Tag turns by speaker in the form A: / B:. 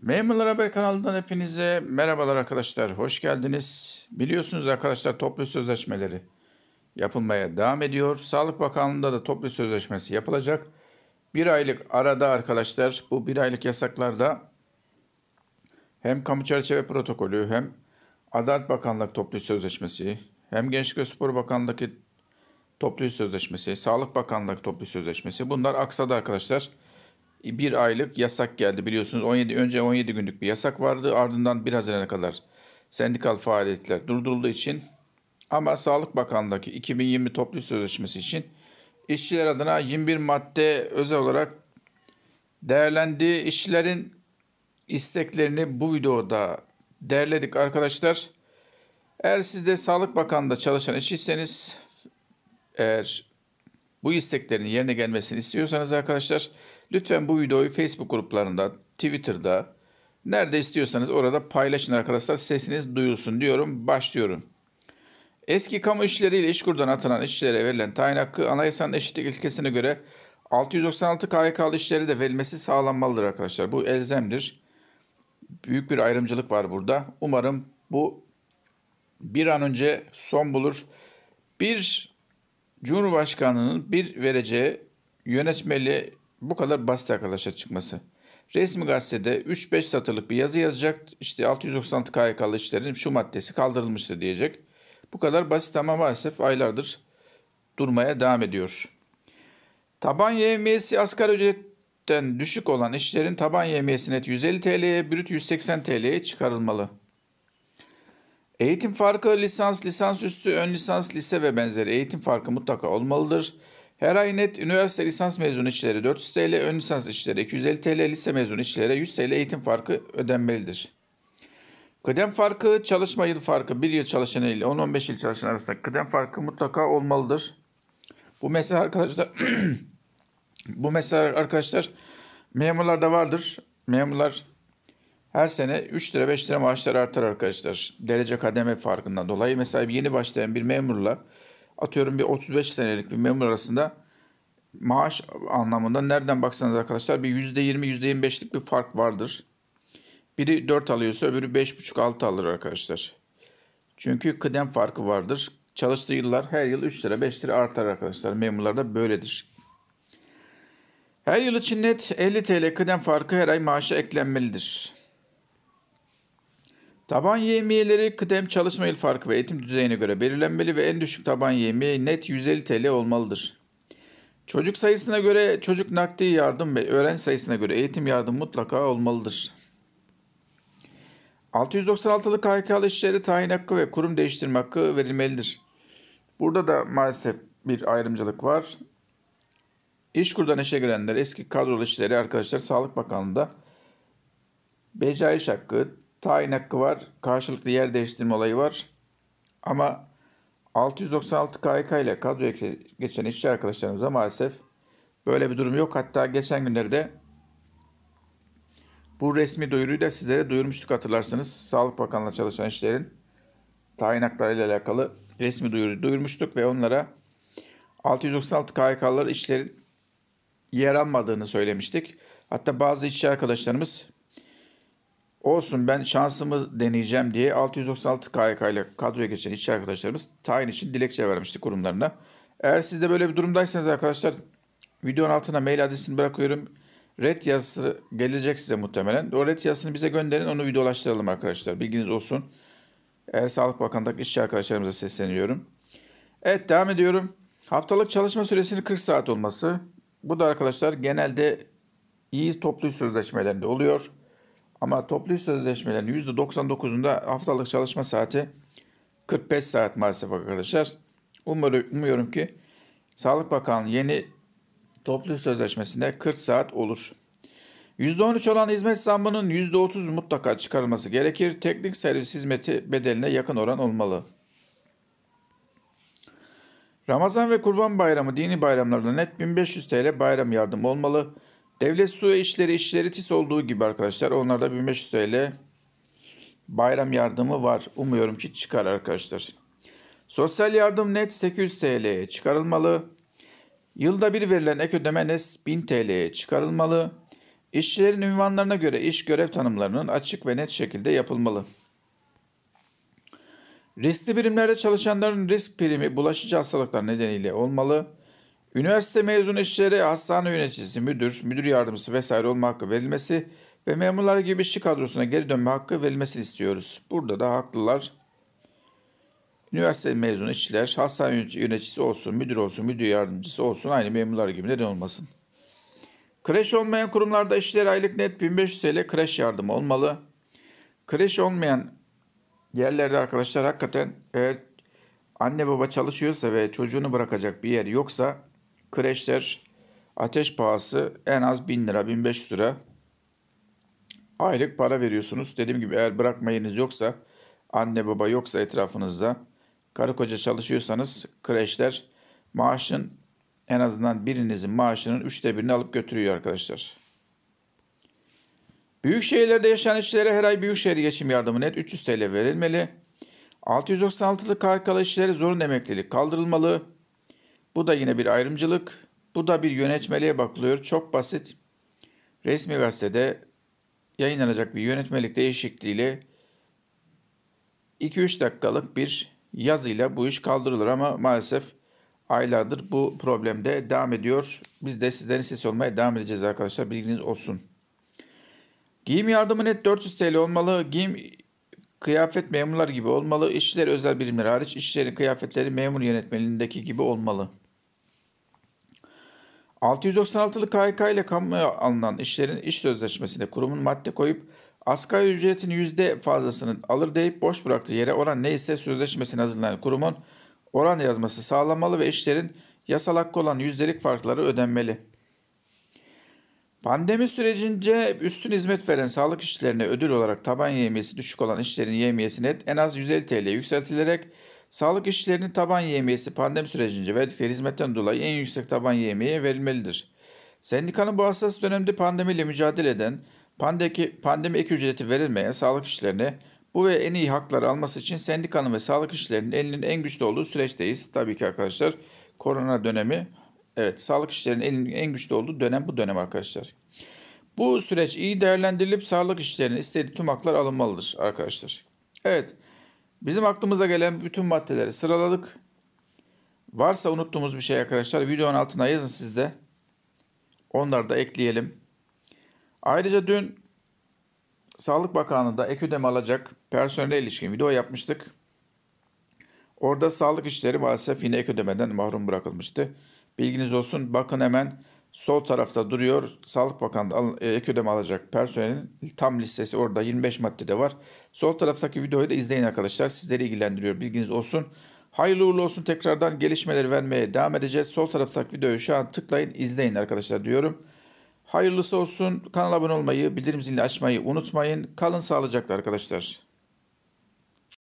A: Memurlar Haber kanalından hepinize merhabalar arkadaşlar. Hoş geldiniz. Biliyorsunuz arkadaşlar toplu sözleşmeleri yapılmaya devam ediyor. Sağlık Bakanlığı'nda da toplu sözleşmesi yapılacak. Bir aylık arada arkadaşlar bu bir aylık yasaklarda hem kamu çerçeve protokolü hem Adalet Bakanlık toplu sözleşmesi hem Gençlik ve Spor Bakanlığı'ndaki toplu sözleşmesi, Sağlık Bakanlığı toplu sözleşmesi bunlar aksadı arkadaşlar bir aylık yasak geldi biliyorsunuz. 17 önce 17 günlük bir yasak vardı. Ardından 1 Haziran'a kadar sendikal faaliyetler durdurulduğu için ama Sağlık Bakanlığı'ndaki 2020 toplu sözleşmesi için işçiler adına 21 madde özel olarak değerlendi. İşçilerin isteklerini bu videoda derledik arkadaşlar. Eğer siz de Sağlık Bakanlığı'nda çalışan işçiyseniz eğer bu isteklerin yerine gelmesini istiyorsanız arkadaşlar lütfen bu videoyu Facebook gruplarında, Twitter'da, nerede istiyorsanız orada paylaşın arkadaşlar. Sesiniz duyulsun diyorum. Başlıyorum. Eski kamu işleriyle iş kurdan atanan işçilere verilen tayin hakkı anayasanın eşitlik ilkesine göre 696 KHK'lı işleri de verilmesi sağlanmalıdır arkadaşlar. Bu elzemdir. Büyük bir ayrımcılık var burada. Umarım bu bir an önce son bulur. Bir Cumhurbaşkanının bir vereceği yönetmeliğe bu kadar basit arkadaşlar çıkması. Resmi gazetede 3-5 satırlık bir yazı yazacak. İşte 696 KYK'lı işlerin şu maddesi kaldırılmıştı diyecek. Bu kadar basit ama maalesef aylardır durmaya devam ediyor. Taban yevmiyesi asgari ücretten düşük olan işlerin taban yevmiyesi net 150 TL'ye, brüt 180 TL'ye çıkarılmalı. Eğitim farkı lisans, lisans üstü, ön lisans, lise ve benzeri eğitim farkı mutlaka olmalıdır. Her ay net üniversite lisans mezunu işçilere 400 TL, ön lisans işçilere 250 TL, lise mezunu işçilere 100 TL eğitim farkı ödenmelidir. Kıdem farkı, çalışma yıl farkı 1 yıl çalışan ile 10-15 yıl çalışan arasında kıdem farkı mutlaka olmalıdır. Bu mesela arkadaşlar bu mesela arkadaşlar memurlarda vardır. Memurlar her sene 3 lira 5 lira maaşlar artar arkadaşlar. Derece kademe farkından dolayı. Mesela yeni başlayan bir memurla atıyorum bir 35 senelik bir memur arasında maaş anlamında nereden baksanız arkadaşlar bir %20-%25'lik bir fark vardır. Biri 4 alıyorsa öbürü 5,5-6 alır arkadaşlar. Çünkü kıdem farkı vardır. Çalıştığı yıllar her yıl 3 lira 5 lira artar arkadaşlar. Memurlarda böyledir. Her yıl için net 50 TL kıdem farkı her ay maaşa eklenmelidir. Taban yemiyeleri kıdem çalışma yıl farkı ve eğitim düzeyine göre belirlenmeli ve en düşük taban yemeği net 150 TL olmalıdır. Çocuk sayısına göre çocuk nakdi yardım ve öğrenci sayısına göre eğitim yardım mutlaka olmalıdır. 696'lı KHK'lı işçilere tayin hakkı ve kurum değiştirme hakkı verilmelidir. Burada da maalesef bir ayrımcılık var. İşkur'dan işe girenler, eski kadrolu işleri arkadaşlar Sağlık Bakanlığı'nda becaiş hakkı, tayin hakkı var. Karşılıklı yer değiştirme olayı var. Ama 696 KHK ile kadroya geçen işçi arkadaşlarımıza maalesef böyle bir durum yok. Hatta geçen günlerde bu resmi duyuruyu da sizlere duyurmuştuk hatırlarsanız. Sağlık Bakanlığı çalışan işçilerin tayin haklarıyla alakalı resmi duyuru duyurmuştuk ve onlara 696 KHK'lar işlerin yer almadığını söylemiştik. Hatta bazı işçi arkadaşlarımız Olsun ben şansımı deneyeceğim diye 696 KYK ile kadroya geçen işçi arkadaşlarımız tayin için dilekçe vermişti kurumlarına. Eğer siz de böyle bir durumdaysanız arkadaşlar videonun altına mail adresini bırakıyorum. Red yazısı gelecek size muhtemelen. O red yazısını bize gönderin onu videolaştıralım arkadaşlar. Bilginiz olsun. Eğer Sağlık Bakanlığı işçi arkadaşlarımıza sesleniyorum. Evet devam ediyorum. Haftalık çalışma süresinin 40 saat olması. Bu da arkadaşlar genelde iyi toplu sözleşmelerinde oluyor. Ama toplu sözleşmelerin %99'unda haftalık çalışma saati 45 saat maalesef arkadaşlar. umuyorum ki Sağlık Bakanlığı yeni toplu sözleşmesinde 40 saat olur. %13 olan hizmet zammının %30 mutlaka çıkarılması gerekir. Teknik servis hizmeti bedeline yakın oran olmalı. Ramazan ve Kurban Bayramı dini bayramlarda net 1500 TL bayram yardım olmalı. Devlet Su işleri işleri TİS olduğu gibi arkadaşlar onlarda 1500 TL bayram yardımı var. Umuyorum ki çıkar arkadaşlar. Sosyal yardım net 800 TL'ye çıkarılmalı. Yılda bir verilen ek ödeme net 1000 TL'ye çıkarılmalı. İşçilerin ünvanlarına göre iş görev tanımlarının açık ve net şekilde yapılmalı. Riskli birimlerde çalışanların risk primi bulaşıcı hastalıklar nedeniyle olmalı. Üniversite mezun işçilere hastane yöneticisi, müdür, müdür yardımcısı vesaire olma hakkı verilmesi ve memurlar gibi işçi kadrosuna geri dönme hakkı verilmesini istiyoruz. Burada da haklılar. Üniversite mezun işçiler hastane yöneticisi olsun, müdür olsun, müdür yardımcısı olsun aynı memurlar gibi neden olmasın. Kreş olmayan kurumlarda işçiler aylık net 1500 TL kreş yardımı olmalı. Kreş olmayan yerlerde arkadaşlar hakikaten eğer anne baba çalışıyorsa ve çocuğunu bırakacak bir yer yoksa Kreşler ateş pahası en az 1000 lira 1500 lira aylık para veriyorsunuz. Dediğim gibi eğer bırakmayınız yoksa anne baba yoksa etrafınızda karı koca çalışıyorsanız kreşler maaşın en azından birinizin maaşının üçte birini alıp götürüyor arkadaşlar. Büyük şehirlerde yaşayan işçilere her ay büyük şehir geçim yardımı net 300 TL verilmeli. 696'lı KHK'lı işçilere zorunlu emeklilik kaldırılmalı. Bu da yine bir ayrımcılık. Bu da bir yönetmeliğe bakılıyor. Çok basit. Resmi gazetede yayınlanacak bir yönetmelik değişikliğiyle 2-3 dakikalık bir yazıyla bu iş kaldırılır ama maalesef aylardır bu problemde devam ediyor. Biz de sizlerin sesi olmaya devam edeceğiz arkadaşlar. Bilginiz olsun. Giyim yardımı net 400 TL olmalı. Giyim kıyafet memurlar gibi olmalı. İşçiler özel birimler hariç işçilerin kıyafetleri memur yönetmeliğindeki gibi olmalı. 696'lı KHK ile kamuya alınan işlerin iş sözleşmesinde kurumun madde koyup asgari ücretin yüzde fazlasını alır deyip boş bıraktığı yere oran neyse sözleşmesine hazırlanan kurumun oran yazması sağlanmalı ve işlerin yasal hakkı olan yüzdelik farkları ödenmeli. Pandemi sürecince üstün hizmet veren sağlık işçilerine ödül olarak taban yemiyesi düşük olan işlerin yemiyesi en az 150 TL yükseltilerek Sağlık işçilerinin taban yemeğisi pandemi sürecince verdikleri hizmetten dolayı en yüksek taban yemeği verilmelidir. Sendikanın bu hassas dönemde pandemiyle mücadele eden, pandeki pandemi ek ücreti verilmeyen sağlık işçilerine bu ve en iyi hakları alması için sendikanın ve sağlık işçilerinin elinin en güçlü olduğu süreçteyiz. Tabii ki arkadaşlar korona dönemi, evet sağlık işçilerinin elinin en güçlü olduğu dönem bu dönem arkadaşlar. Bu süreç iyi değerlendirilip sağlık işçilerinin istediği tüm haklar alınmalıdır arkadaşlar. Evet. Bizim aklımıza gelen bütün maddeleri sıraladık. Varsa unuttuğumuz bir şey arkadaşlar videonun altına yazın sizde. Onları da ekleyelim. Ayrıca dün Sağlık Bakanlığı da ek ödeme alacak personele ilişkin video yapmıştık. Orada sağlık işleri maalesef yine ek ödemeden mahrum bırakılmıştı. Bilginiz olsun bakın hemen Sol tarafta duruyor. Sağlık Bakanlığı e, ek ödeme alacak personelin tam listesi orada 25 maddede var. Sol taraftaki videoyu da izleyin arkadaşlar. Sizleri ilgilendiriyor. Bilginiz olsun. Hayırlı uğurlu olsun. Tekrardan gelişmeleri vermeye devam edeceğiz. Sol taraftaki videoyu şu an tıklayın, izleyin arkadaşlar diyorum. Hayırlısı olsun. Kanala abone olmayı, bildirim zilini açmayı unutmayın. Kalın sağlıcakla arkadaşlar.